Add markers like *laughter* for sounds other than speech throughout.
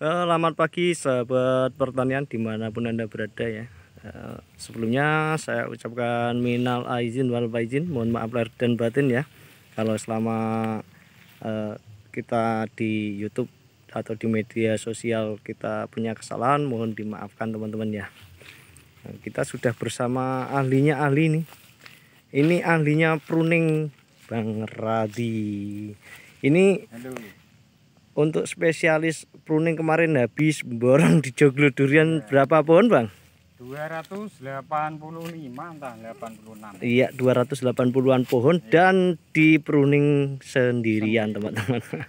Eh, selamat pagi sahabat pertanian dimanapun anda berada ya eh, Sebelumnya saya ucapkan minal aizin wal faizin Mohon maaf lahir dan batin ya Kalau selama eh, kita di youtube atau di media sosial kita punya kesalahan Mohon dimaafkan teman-teman ya Kita sudah bersama ahlinya ahli nih Ini ahlinya pruning Bang Radi Ini untuk spesialis pruning kemarin habis borong di joglo durian ya. berapa iya, pohon bang? 285 entah 86 iya 280an pohon ya. dan di pruning sendirian teman-teman *laughs*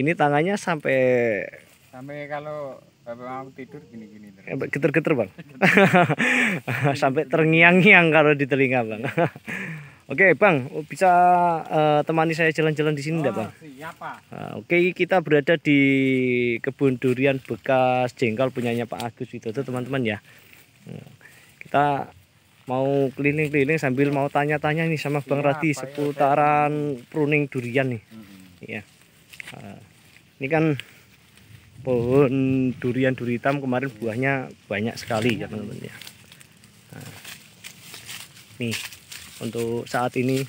ini tangannya sampai sampai kalau Bapak mau tidur gini-gini Geter-geter bang *laughs* Sampai terngiang-ngiang kalau di telinga bang iya. Oke Bang, bisa uh, temani saya jalan-jalan di sini enggak oh, ah, Bang? Siapa? Uh, ah, oke, kita berada di kebun durian bekas jengkol punyanya Pak Agus itu teman-teman ya. Hmm, kita mau keliling-keliling sambil mau tanya-tanya nih sama Bang ya, Rati seputaran ya, pruning durian nih. Mm-hmm. Iya. Hmm. Uh, ini kan pohon durian duri hitam kemarin buahnya banyak sekali ya teman-teman ya. Nah, nih untuk saat ini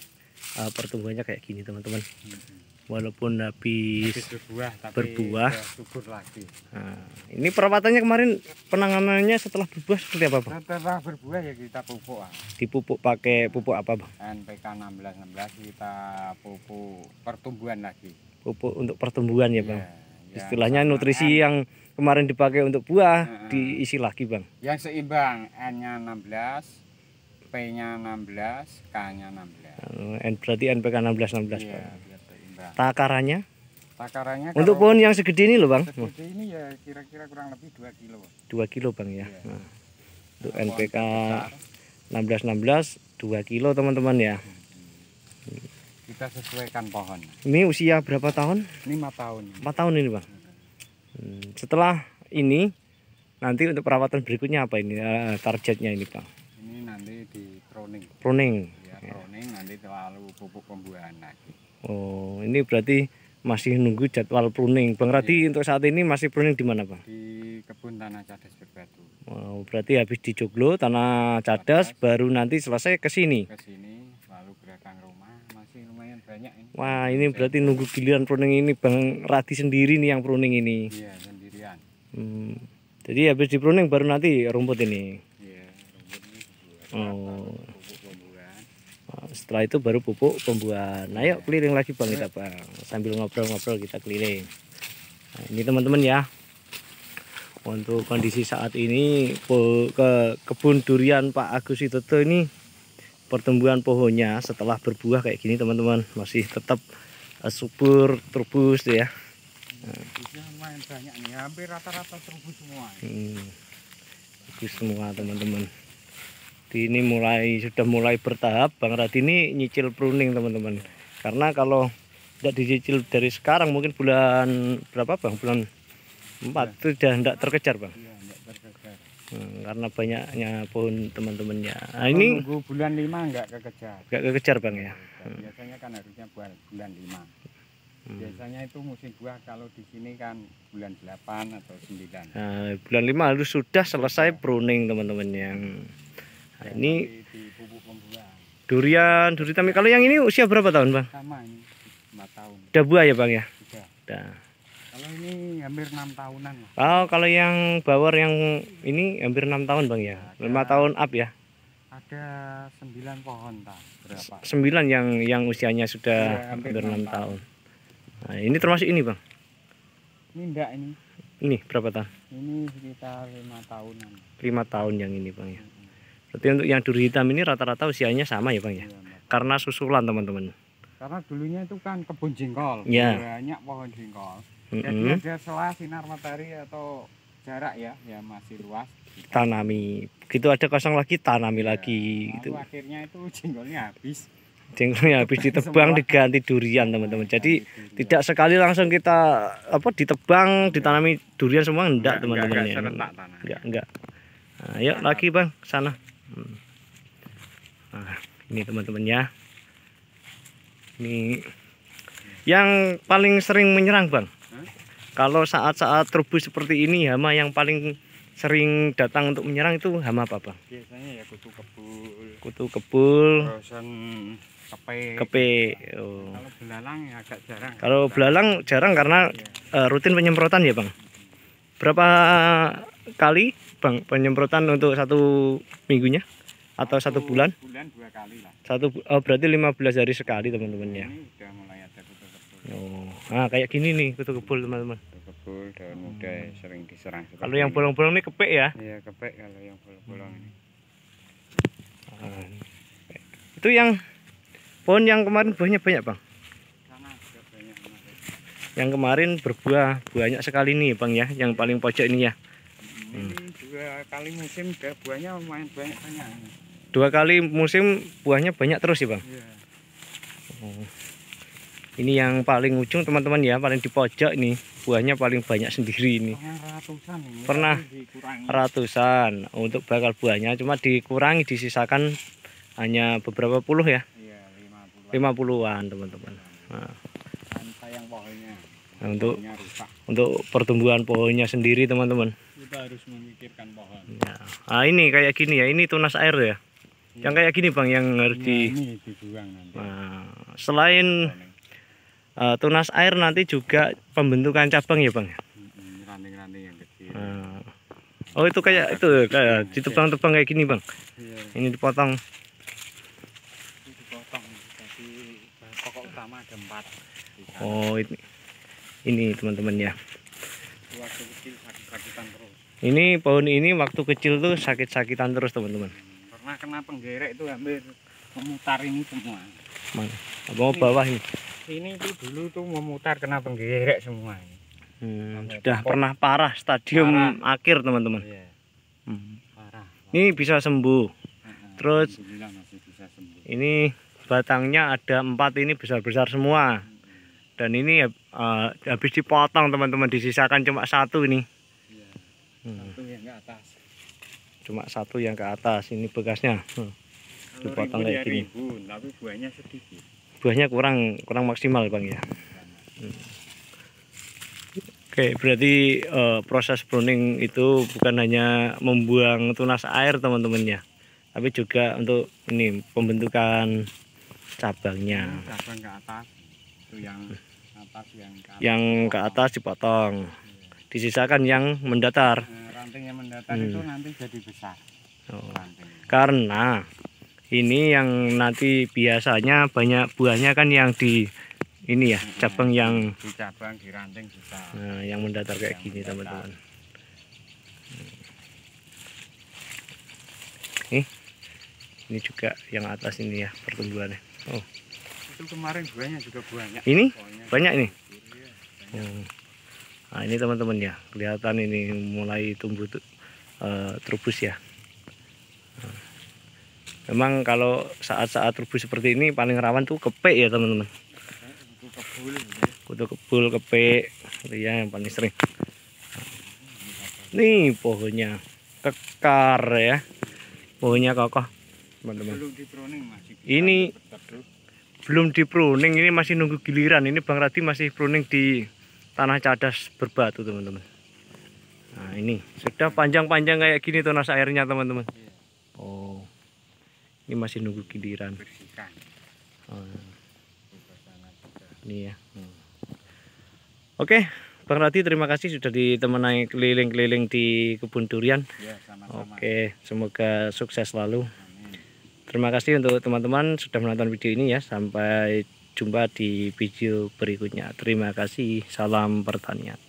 uh, pertumbuhannya kayak gini teman-teman hmm. walaupun habis, habis berbuah, tapi berbuah. subur lagi. Nah, ini perawatannya kemarin penanganannya setelah berbuah seperti apa, Bang? Setelah berbuah ya kita pupuk. Bang. Dipupuk pakai pupuk apa, Bang? NPK enam belas kita pupuk pertumbuhan lagi. Pupuk untuk pertumbuhan ya, Bang. Ya, Istilahnya nutrisi N. yang kemarin dipakai untuk buah hmm. diisi lagi, Bang. Yang seimbang N-nya 16, P-nya 16, K-nya 16. Hmm, N berarti NPK 16 16, iya, Pak. Takarannya? Takarannya Untuk pohon yang segede ini loh, Bang. Segede ini ya kira-kira kurang lebih 2 kilo. 2 kilo, Bang ya. Iya. Nah. Untuk nah, NPK 16 16 2 kilo, teman-teman ya. Hmm, Kita sesuaikan pohon. Ini usia berapa tahun? Ini 5 tahun. 4 tahun ini, Bang. Hmm. Setelah ini nanti untuk perawatan berikutnya apa ini eh, targetnya ini, pak? pruning. Pruning. Ya, pruning ya. nanti terlalu pupuk pembuahan lagi. Oh, ini berarti masih nunggu jadwal pruning. Bang Radi ya. untuk saat ini masih pruning di mana, Pak? Di kebun tanah cadas berbatu. Oh, berarti habis di Joglo tanah cadas, cadas baru nanti selesai ke sini. Ke sini lalu gerakan rumah masih lumayan banyak ini. Wah, ini berarti nunggu giliran pruning ini Bang Radi sendiri nih yang pruning ini. Iya, sendirian. Hmm. Jadi habis di pruning baru nanti rumput ini. Iya, rumput ini. Oh setelah itu baru pupuk pembuahan nah yuk keliling lagi bang kita bang sambil ngobrol-ngobrol kita keliling nah, ini teman-teman ya untuk kondisi saat ini ke kebun durian Pak Agus itu tuh ini pertumbuhan pohonnya setelah berbuah kayak gini teman-teman masih tetap eh, subur terbus ya lumayan banyak nih hampir rata-rata terbus semua hmm, bagus semua teman-teman jadi ini mulai sudah mulai bertahap Bang ini nyicil pruning teman-teman. Karena kalau tidak dicicil dari sekarang mungkin bulan berapa Bang? Bulan empat ya. itu sudah tidak terkejar Bang. Ya, terkejar. Hmm, karena banyaknya pohon teman-temannya. Nah, ini nunggu bulan lima enggak kekejar. Enggak kekejar Bang ya. Hmm. Biasanya kan harusnya bulan bulan 5. Hmm. Biasanya itu musim buah kalau di sini kan bulan delapan atau sembilan. Nah, bulan lima harus sudah selesai iya. pruning teman temannya hmm. Nah, ini durian, durian tamik. Kalau yang ini usia berapa tahun, Bang? Sama ini, 4 tahun. Udah buah ya, Bang ya? Sudah. Nah. Kalau ini hampir 6 tahunan. Oh, kalau yang bawor yang ini hampir 6 tahun, Bang ya. Ada, 5 tahun up ya. Ada 9 pohon, Bang. Berapa? 9 yang yang usianya sudah ya, hampir, hampir 6, 6 tahun. tahun. Nah, ini termasuk ini, Bang. Ini enggak ini. Ini berapa tahun? Ini sekitar 5 tahunan. 5 tahun yang ini, Bang ya. Hmm. Tapi untuk yang duri hitam ini rata-rata usianya sama ya bang ya? Iya, Karena susulan teman-teman. Karena dulunya itu kan kebun jengkol, ya. banyak pohon jengkol. Mm -hmm. Jadi ada selah sinar matahari atau jarak ya, ya masih luas. Tanami, gitu ada kosong lagi tanami ya, lagi. itu. akhirnya itu jengkolnya habis. Jengkolnya habis ditebang diganti durian teman-teman. Jadi durian. tidak sekali langsung kita apa ditebang iya. ditanami durian semua enggak teman-teman ya. Enggak enggak. Enggak enggak. Nah, yuk lagi bang sana nah ini teman-teman ya ini yang paling sering menyerang bang Hah? kalau saat-saat rebus seperti ini hama yang paling sering datang untuk menyerang itu hama apa bang biasanya ya kutu kebul kutu kebul Rosen kepe kepe oh. kalau belalang ya agak jarang kalau belalang jarang karena ya. rutin penyemprotan ya bang berapa kali bang penyemprotan untuk satu minggunya atau satu, satu oh, bulan? Bulan dua kali lah. Satu oh, berarti 15 hari sekali teman-teman ya. Ini sudah mulai ada kutu kebul. Oh, nah kayak gini nih kutu kebul teman-teman. Kutu kebul daun muda hmm. sering diserang. Ya? Iya, kalau yang bolong-bolong ini kepek ya? Iya kepek kalau yang bolong-bolong ini. Hmm. Itu yang pohon yang kemarin buahnya banyak bang? banyak. yang kemarin berbuah banyak sekali nih bang ya yang paling pojok ini ya hmm. hmm dua kali musim buahnya lumayan banyak banyak dua kali musim buahnya banyak terus ya bang ya. Oh. ini yang paling ujung teman-teman ya paling di pojok ini buahnya paling banyak sendiri ini ratusan pernah ratusan untuk bakal buahnya cuma dikurangi disisakan hanya beberapa puluh ya iya, lima puluhan teman-teman iya. nah. untuk untuk pertumbuhan pohonnya sendiri teman-teman kita harus memikirkan pohon. Ya. Ah ini kayak gini ya, ini tunas air ya. ya. Yang kayak gini bang, yang harus iya, di. Ini dibuang nanti. Nah, selain uh, tunas air nanti juga pembentukan cabang ya bang. Ya? Ranting-ranting yang kecil. Ah. Oh itu kayak itu kayak ditebang-tebang kayak gini bang. Ya. Ini dipotong. Ini dipotong. Jadi eh, pokok utama ada empat. Oh ini ini teman-teman ya waktu kecil sakit-sakitan terus ini pohon ini waktu kecil tuh sakit-sakitan terus teman-teman karena kena penggerek itu hampir memutar ini semua mana mau bawah ini ini tuh dulu tuh memutar kena penggerek semua ini. Hmm, sudah pokok. pernah parah stadium parah. akhir teman-teman iya. hmm. parah, parah. ini bisa sembuh nah, terus bisa sembuh. ini batangnya ada empat ini besar-besar semua hmm dan ini uh, habis dipotong teman-teman disisakan cuma satu ini iya, hmm. satu yang ke atas cuma satu yang ke atas ini bekasnya hmm. dipotong kayak ya gini tapi buahnya sedikit buahnya kurang kurang maksimal bang ya oke berarti uh, proses pruning itu bukan hanya membuang tunas air teman-temannya tapi juga untuk ini pembentukan cabangnya cabang ke atas itu yang atas yang ke atas, yang ke atas dipotong. iya. Disisakan yang mendatar. Eh, ranting yang mendatar hmm. itu nanti jadi besar. Oh. Karena ini yang nanti biasanya banyak buahnya kan yang di ini ya cabang hmm. cabang yang di cabang di ranting bisa. Nah, yang mendatar kayak yang gini teman-teman. Hmm. Eh, ini juga yang atas ini ya pertumbuhannya. Oh kecil kan kemarin buahnya juga banyak. Ini? Pokoknya Banyak ini? Iya. Hmm. Nah, ini teman-teman ya, kelihatan ini mulai tumbuh uh, eh, trubus ya. Hmm. Memang kalau saat-saat trubus seperti ini paling rawan tuh kepe ya teman-teman. Kutu kebul, kepe. ya yang paling sering. Nih pohonnya kekar ya, pohonnya kokoh teman-teman. Ini belum di pruning ini masih nunggu giliran ini Bang Rati masih pruning di tanah cadas berbatu teman-teman nah ini sudah panjang-panjang kayak gini tunas airnya teman-teman oh ini masih nunggu giliran oh. ini ya hmm. oke Bang Rati terima kasih sudah ditemani keliling-keliling di kebun durian ya, oke semoga sukses selalu Terima kasih untuk teman-teman sudah menonton video ini ya. Sampai jumpa di video berikutnya. Terima kasih. Salam pertanian.